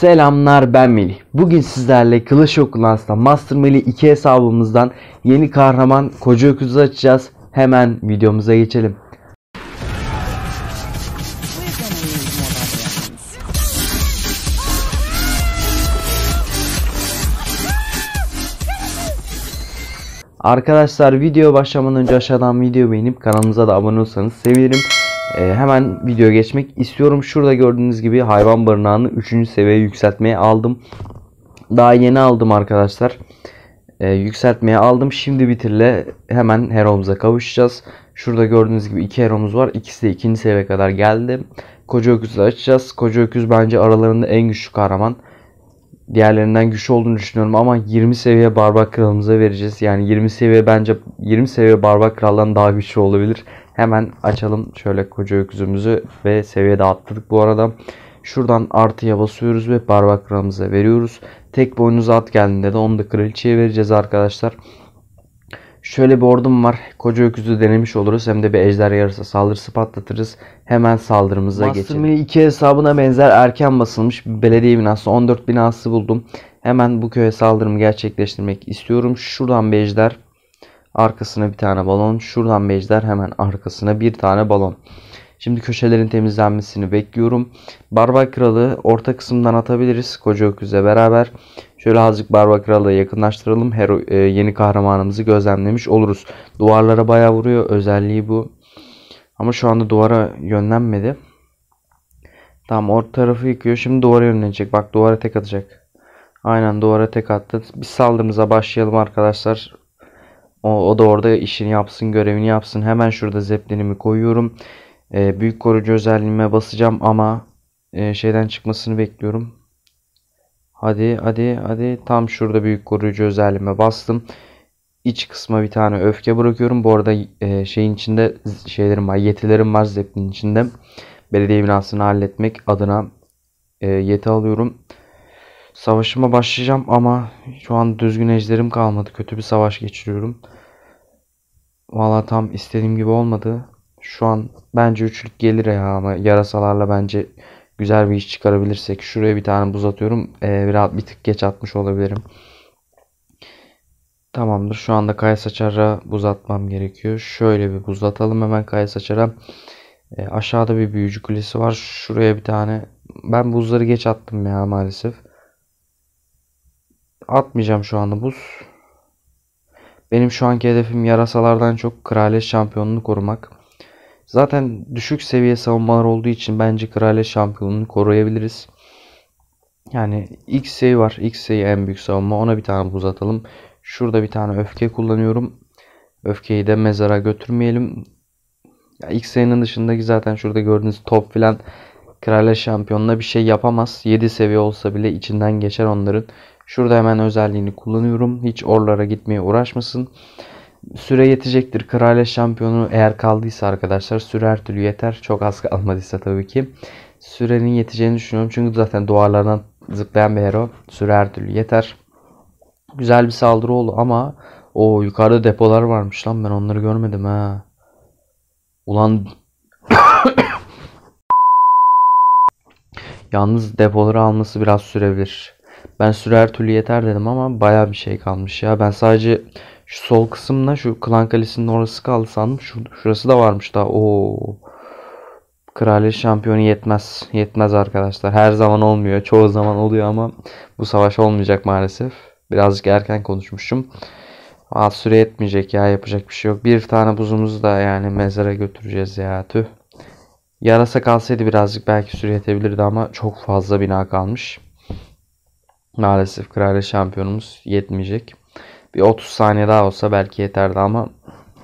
Selamlar ben Melih. Bugün sizlerle Clash of Master Melih 2 hesabımızdan yeni kahraman Koca Öküz'ü açacağız. Hemen videomuza geçelim. Arkadaşlar video başlamadan önce aşağıdan video beğenip kanalımıza da abone olsanız sevinirim. E, hemen videoya geçmek istiyorum. Şurada gördüğünüz gibi hayvan barınağını 3. seviyeye yükseltmeye aldım. Daha yeni aldım arkadaşlar. E, yükseltmeye aldım. Şimdi bitirle hemen hero'muza kavuşacağız. Şurada gördüğünüz gibi iki hero'muz var. İkisi de ikinci seviyeye kadar geldi. Koca Öküz'ü açacağız. Koca Öküz bence aralarında en güçlü kahraman. Diğerlerinden güçlü olduğunu düşünüyorum ama 20 seviye Barbar Kralımıza vereceğiz. Yani 20 seviye bence 20 seviye Barbar Kral'dan daha güçlü olabilir. Hemen açalım şöyle koca öküzümüzü ve seviyede atladık bu arada. Şuradan artıya basıyoruz ve parmak veriyoruz. Tek boynuza at geldiğinde de onu da kraliçeye vereceğiz arkadaşlar. Şöyle bir ordum var. Koca öküzü denemiş oluruz. Hem de bir ejder yarısı saldırısı patlatırız. Hemen saldırımıza Master geçelim. Master 2 hesabına benzer erken basılmış bir belediye binası. 14 binası buldum. Hemen bu köye saldırımı gerçekleştirmek istiyorum. Şuradan bir ejder Arkasına bir tane balon. Şuradan Bejder hemen arkasına bir tane balon. Şimdi köşelerin temizlenmesini bekliyorum. Barbar Kralı orta kısımdan atabiliriz. Koca Öküz'le beraber. Şöyle azıcık Barbar Kralı'ya yakınlaştıralım. Her e, yeni kahramanımızı gözlemlemiş oluruz. Duvarlara bayağı vuruyor. Özelliği bu. Ama şu anda duvara yönlenmedi. Tamam orta tarafı yıkıyor. Şimdi duvara yönlenecek. Bak duvara tek atacak. Aynen duvara tek attı. Biz saldırımıza başlayalım arkadaşlar. O, o da orada işini yapsın, görevini yapsın. Hemen şurada zeplinimi koyuyorum. E, büyük koruyucu özelliğime basacağım ama e, şeyden çıkmasını bekliyorum. Hadi hadi hadi tam şurada büyük koruyucu özelliğime bastım. İç kısma bir tane öfke bırakıyorum. Bu arada e, şeyin içinde şeylerim var, yetilerim var zeplinin içinde. Belediye binasını halletmek adına e, yeti alıyorum. Savaşıma başlayacağım ama şu an düzgün ejderim kalmadı. Kötü bir savaş geçiriyorum. Valla tam istediğim gibi olmadı. Şu an bence üçlük gelir ya ama yarasalarla bence güzel bir iş çıkarabilirsek. Şuraya bir tane buz atıyorum. Ee, biraz bir tık geç atmış olabilirim. Tamamdır. Şu anda Kaya Saçar'a buz atmam gerekiyor. Şöyle bir buz atalım hemen Kaya Saçar'a. E, ee, aşağıda bir büyücü kulesi var. Şuraya bir tane. Ben buzları geç attım ya maalesef. Atmayacağım şu anda buz. Benim şu anki hedefim yarasalardan çok kraliyet şampiyonunu korumak. Zaten düşük seviye savunmalar olduğu için bence kraliyet şampiyonunu koruyabiliriz. Yani X'e var. X'e en büyük savunma. Ona bir tane buz atalım. Şurada bir tane öfke kullanıyorum. Öfkeyi de mezara götürmeyelim. Ya X'e'nin dışındaki zaten şurada gördüğünüz top filan kraliyet şampiyonuna bir şey yapamaz. 7 seviye olsa bile içinden geçer onların. Şurada hemen özelliğini kullanıyorum. Hiç orlara gitmeye uğraşmasın. Süre yetecektir. Kraliyet şampiyonu eğer kaldıysa arkadaşlar süre her türlü yeter. Çok az kalmadıysa tabii ki. Sürenin yeteceğini düşünüyorum. Çünkü zaten duvarlardan zıplayan bir hero. Süre her türlü yeter. Güzel bir saldırı oldu ama o yukarıda depolar varmış lan ben onları görmedim ha. Ulan Yalnız depoları alması biraz sürebilir. Ben süre her türlü yeter dedim ama baya bir şey kalmış ya. Ben sadece şu sol kısımla şu Klan Kalesi'nin orası kaldı sandım. Şu, şurası da varmış daha. Oo. Kraliyet şampiyonu yetmez. Yetmez arkadaşlar. Her zaman olmuyor. Çoğu zaman oluyor ama bu savaş olmayacak maalesef. Birazcık erken konuşmuşum. Aa, süre yetmeyecek ya yapacak bir şey yok. Bir tane buzumuzu da yani mezara götüreceğiz ya tüh. Yarasa kalsaydı birazcık belki süre yetebilirdi ama çok fazla bina kalmış. Maalesef Kraliyet şampiyonumuz yetmeyecek. Bir 30 saniye daha olsa belki yeterdi ama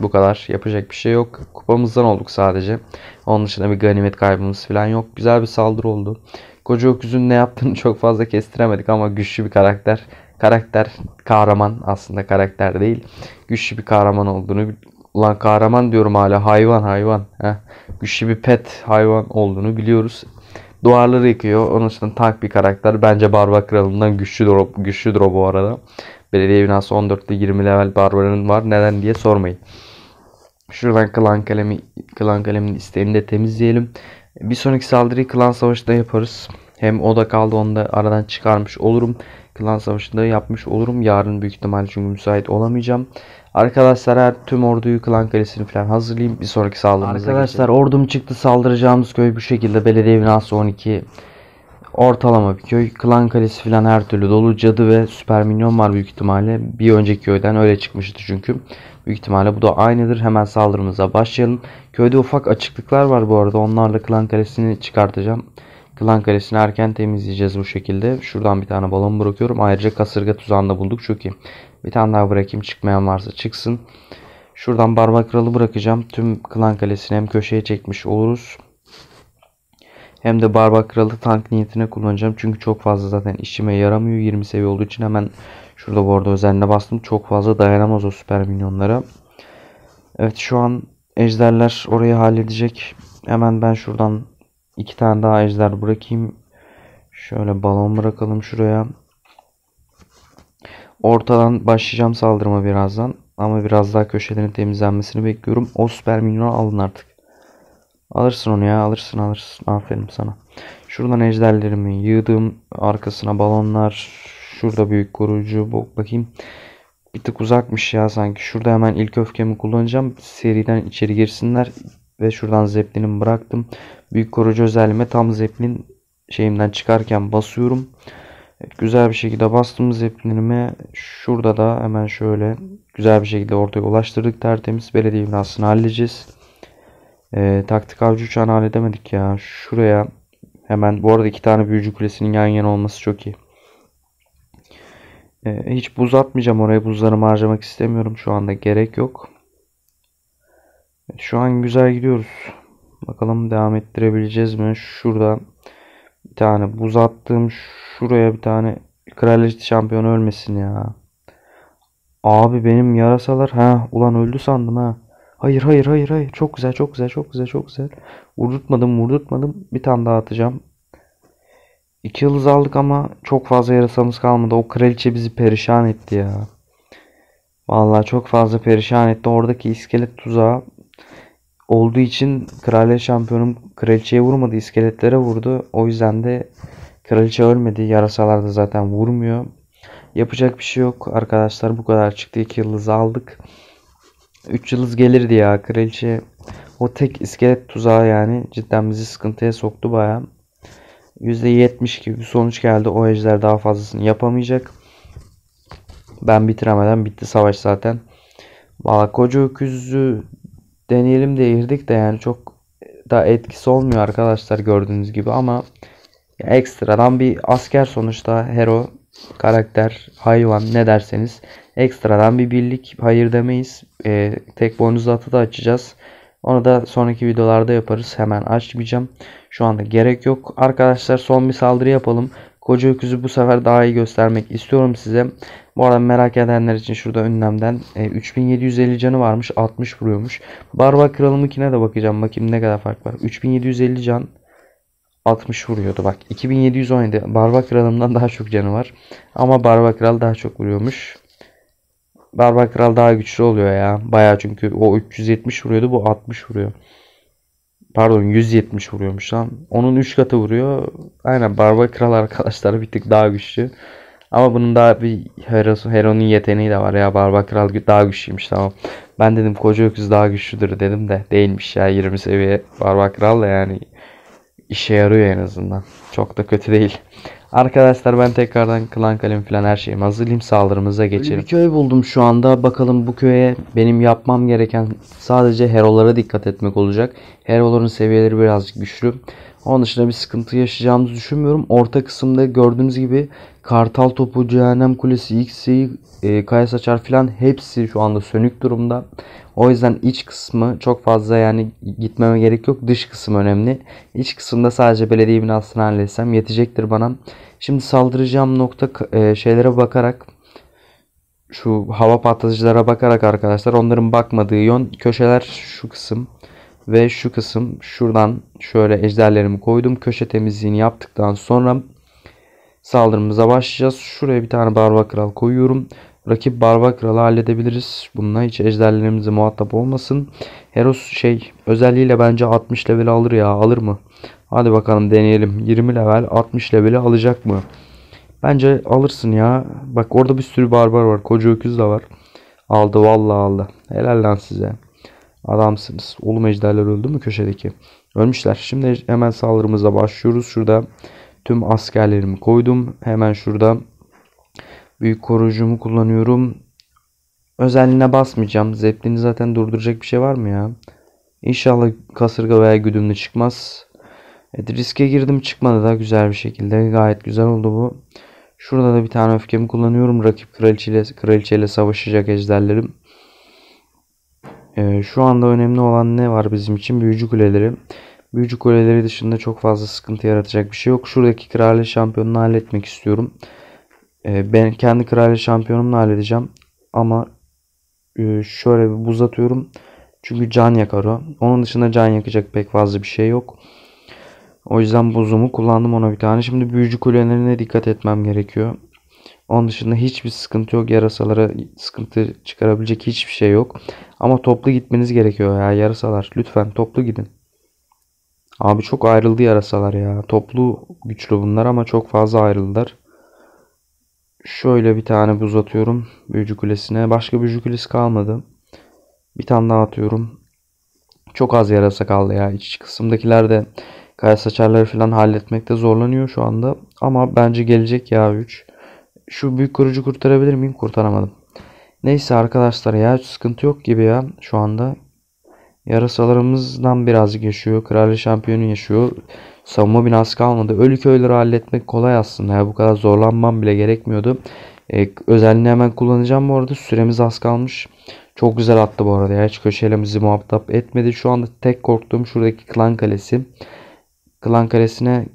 bu kadar. Yapacak bir şey yok. Kupamızdan olduk sadece. Onun dışında bir ganimet kaybımız falan yok. Güzel bir saldırı oldu. Koca Öküz'ün ne yaptığını çok fazla kestiremedik ama güçlü bir karakter. Karakter kahraman aslında karakter değil. Güçlü bir kahraman olduğunu ulan kahraman diyorum hala hayvan hayvan. Heh. Güçlü bir pet hayvan olduğunu biliyoruz. Duvarları yıkıyor. Onun için tank bir karakter. Bence Barbar Kralı'ndan güçlü drop, güçlüdür o bu arada. Belediye binası 14'te 20 level Barbar'ın var. Neden diye sormayın. Şuradan klan kalemi klan kalemin isteğini de temizleyelim. Bir sonraki saldırıyı klan savaşında yaparız. Hem o da kaldı onu da aradan çıkarmış olurum. Klan savaşında yapmış olurum. Yarın büyük ihtimalle çünkü müsait olamayacağım. Arkadaşlar her tüm orduyu klan kalesini falan hazırlayayım. Bir sonraki saldırımıza Arkadaşlar geçelim. ordum çıktı saldıracağımız köy bu şekilde. Belediye binası 12 ortalama bir köy. Klan kalesi falan her türlü dolu. Cadı ve süper minyon var büyük ihtimalle. Bir önceki köyden öyle çıkmıştı çünkü. Büyük ihtimalle bu da aynıdır. Hemen saldırımıza başlayalım. Köyde ufak açıklıklar var bu arada. Onlarla klan kalesini çıkartacağım. Yılan karesini erken temizleyeceğiz bu şekilde. Şuradan bir tane balon bırakıyorum. Ayrıca kasırga tuzağını da bulduk. Çok iyi. Bir tane daha bırakayım. Çıkmayan varsa çıksın. Şuradan barba kralı bırakacağım. Tüm klan kalesini hem köşeye çekmiş oluruz. Hem de barba kralı tank niyetine kullanacağım. Çünkü çok fazla zaten işime yaramıyor. 20 seviye olduğu için hemen şurada bu arada özelliğine bastım. Çok fazla dayanamaz o süper minyonlara. Evet şu an ejderler orayı halledecek. Hemen ben şuradan iki tane daha ejder bırakayım. Şöyle balon bırakalım şuraya. Ortadan başlayacağım saldırıma birazdan. Ama biraz daha köşelerin temizlenmesini bekliyorum. O minyonu alın artık. Alırsın onu ya alırsın alırsın. Aferin sana. Şuradan ejderlerimi yığdım. Arkasına balonlar. Şurada büyük koruyucu. bakayım. Bir tık uzakmış ya sanki. Şurada hemen ilk öfkemi kullanacağım. Seriden içeri girsinler ve şuradan zeplinimi bıraktım. Büyük koruyucu özelliğime tam zeplin şeyimden çıkarken basıyorum. Güzel bir şekilde bastım zeplinimi. Şurada da hemen şöyle güzel bir şekilde ortaya ulaştırdık tertemiz. Belediye binasını halledeceğiz. E, taktik avcı uçağını halledemedik ya. Şuraya hemen bu arada iki tane büyücü kulesinin yan yana olması çok iyi. Ee, hiç buz atmayacağım oraya buzlarımı harcamak istemiyorum. Şu anda gerek yok. Şu an güzel gidiyoruz. Bakalım devam ettirebileceğiz mi? Şurada bir tane buz attım. Şuraya bir tane kraliçe şampiyonu ölmesin ya. Abi benim yarasalar ha ulan öldü sandım ha. Hayır hayır hayır hayır çok güzel çok güzel çok güzel çok güzel. Vurdurtmadım vurdurtmadım bir tane daha atacağım. İki yıldız aldık ama çok fazla yarasamız kalmadı. O kraliçe bizi perişan etti ya. Vallahi çok fazla perişan etti. Oradaki iskelet tuzağı olduğu için kraliyet şampiyonum kraliçeye vurmadı iskeletlere vurdu. O yüzden de kraliçe ölmedi. Yarasalarda zaten vurmuyor. Yapacak bir şey yok. Arkadaşlar bu kadar çıktı. 2 yıldızı aldık. 3 yıldız gelirdi ya. Kraliçe o tek iskelet tuzağı yani cidden bizi sıkıntıya soktu baya. %70 gibi sonuç geldi. O ejder daha fazlasını yapamayacak. Ben bitiremeden bitti savaş zaten. Valla koca öküzü deneyelim diye girdik de yani çok da etkisi olmuyor arkadaşlar gördüğünüz gibi ama ekstradan bir asker sonuçta hero karakter hayvan ne derseniz ekstradan bir birlik hayır demeyiz ee, tek boynuz atı da açacağız onu da sonraki videolarda yaparız hemen açmayacağım şu anda gerek yok arkadaşlar son bir saldırı yapalım Koca öküzü bu sefer daha iyi göstermek istiyorum size. Bu arada merak edenler için şurada önlemden e, 3750 canı varmış 60 vuruyormuş. Barbar kralımınkine de bakacağım bakayım ne kadar fark var. 3750 can 60 vuruyordu bak 2717 Barbar kralımdan daha çok canı var. Ama Barbar kral daha çok vuruyormuş. Barbar kral daha güçlü oluyor ya. Baya çünkü o 370 vuruyordu bu 60 vuruyor. Pardon 170 vuruyormuş lan. Onun 3 katı vuruyor. Aynen Barba Kral arkadaşlar bir tık daha güçlü. Ama bunun daha bir Hero'nun Hero yeteneği de var ya Barba Kral daha güçlüymüş tamam. Ben dedim koca öküz daha güçlüdür dedim de değilmiş ya 20 seviye Barba Kral da yani işe yarıyor en azından. Çok da kötü değil. Arkadaşlar ben tekrardan klan kalem falan her şeyi hazırlayayım saldırımıza geçelim. Bir köy buldum şu anda. Bakalım bu köye benim yapmam gereken sadece herolara dikkat etmek olacak. Hero'ların seviyeleri birazcık güçlü. Onun dışında bir sıkıntı yaşayacağımızı düşünmüyorum. Orta kısımda gördüğünüz gibi Kartal Topu, Cehennem Kulesi, XC'yi, e, Kaya Saçar filan hepsi şu anda sönük durumda. O yüzden iç kısmı çok fazla yani gitmeme gerek yok. Dış kısım önemli. İç kısımda sadece belediye binasını halletsem yetecektir bana. Şimdi saldıracağım nokta e, şeylere bakarak şu hava patlatıcılara bakarak arkadaşlar onların bakmadığı yön köşeler şu kısım ve şu kısım şuradan şöyle ejderlerimi koydum. Köşe temizliğini yaptıktan sonra saldırımıza başlayacağız. Şuraya bir tane barba kral koyuyorum. Rakip barba kralı halledebiliriz. Bununla hiç ejderlerimizi muhatap olmasın. Heros şey özelliğiyle bence 60 level alır ya. Alır mı? Hadi bakalım deneyelim. 20 level 60 level'i alacak mı? Bence alırsın ya. Bak orada bir sürü barbar var. Koca öküz de var. Aldı vallahi aldı. Helal lan size. Adamsınız. Ulu mejderler öldü mü köşedeki? Ölmüşler. Şimdi hemen saldırımıza başlıyoruz. Şurada tüm askerlerimi koydum. Hemen şurada büyük koruyucumu kullanıyorum. Özelliğine basmayacağım. Zeplini zaten durduracak bir şey var mı ya? İnşallah kasırga veya güdümlü çıkmaz. Evet, riske girdim çıkmadı da güzel bir şekilde. Gayet güzel oldu bu. Şurada da bir tane öfkemi kullanıyorum. Rakip kraliçeyle, kraliçeyle savaşacak ejderlerim. E, şu anda önemli olan ne var bizim için? Büyücü kuleleri. Büyücü kuleleri dışında çok fazla sıkıntı yaratacak bir şey yok. Şuradaki kraliyet şampiyonunu halletmek istiyorum. E, ben kendi kraliyet şampiyonumla halledeceğim. Ama e, şöyle bir buz atıyorum. Çünkü can yakar o. Onun dışında can yakacak pek fazla bir şey yok. O yüzden buzumu kullandım ona bir tane. Şimdi büyücü kulelerine dikkat etmem gerekiyor. Onun dışında hiçbir sıkıntı yok. Yarasalara sıkıntı çıkarabilecek hiçbir şey yok. Ama toplu gitmeniz gerekiyor ya yarasalar. Lütfen toplu gidin. Abi çok ayrıldı yarasalar ya. Toplu güçlü bunlar ama çok fazla ayrıldılar. Şöyle bir tane buz atıyorum büyücü kulesine. Başka büyücü kulesi kalmadı. Bir tane daha atıyorum. Çok az yarasa kaldı ya. İç kısımdakiler de kaya saçarları falan halletmekte zorlanıyor şu anda. Ama bence gelecek ya 3. Şu büyük kurucu kurtarabilir miyim? Kurtaramadım. Neyse arkadaşlar ya sıkıntı yok gibi ya şu anda. Yarasalarımızdan birazcık yaşıyor. Kraliyet şampiyonu yaşıyor. Savunma binası kalmadı. Ölü köyleri halletmek kolay aslında. Ya. Bu kadar zorlanmam bile gerekmiyordu. Ee, özelliğini hemen kullanacağım bu arada. Süremiz az kalmış. Çok güzel attı bu arada. Ya. Hiç köşelerimizi muhatap etmedi. Şu anda tek korktuğum şuradaki klan kalesi. Klan kalesine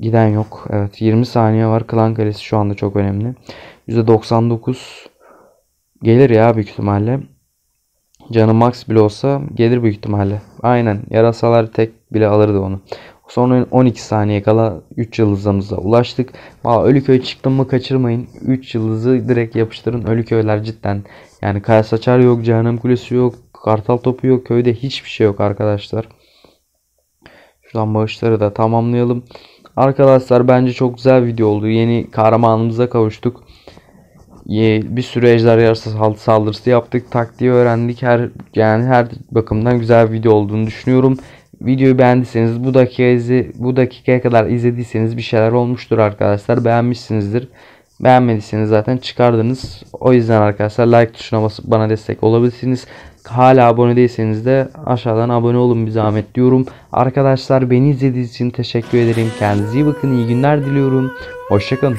Giden yok. Evet 20 saniye var. Klan Kalesi şu anda çok önemli. %99 gelir ya büyük ihtimalle. Canı max bile olsa gelir büyük ihtimalle. Aynen yarasalar tek bile alırdı onu. Sonra 12 saniye kala 3 yıldızımıza ulaştık. Valla Ölüköy çıktım mı kaçırmayın. 3 yıldızı direkt yapıştırın. Ölüköyler cidden. Yani Kaya Saçar yok, Cehennem Kulesi yok, Kartal Topu yok. Köyde hiçbir şey yok arkadaşlar. Şuradan bağışları da tamamlayalım. Arkadaşlar bence çok güzel video oldu. Yeni kahramanımıza kavuştuk. Bir sürü ejder yarısı saldırısı yaptık. Taktiği öğrendik. Her yani her bakımdan güzel bir video olduğunu düşünüyorum. Videoyu beğendiyseniz bu dakikaya, bu dakikaya kadar izlediyseniz bir şeyler olmuştur arkadaşlar. Beğenmişsinizdir. Beğenmediyseniz zaten çıkardınız. O yüzden arkadaşlar like tuşuna basıp bana destek olabilirsiniz. Hala abone değilseniz de aşağıdan abone olun bir zahmet diyorum. Arkadaşlar beni izlediğiniz için teşekkür ederim. Kendinize iyi bakın. İyi günler diliyorum. Hoşçakalın.